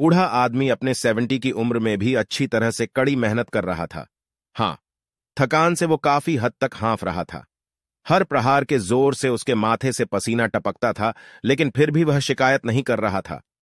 बूढ़ा आदमी अपने सेवेंटी की उम्र में भी अच्छी तरह से कड़ी मेहनत कर रहा था हाँ थकान से वो काफी हद तक हाँफ रहा था हर प्रहार के जोर से उसके माथे से पसीना टपकता था लेकिन फिर भी वह शिकायत नहीं कर रहा था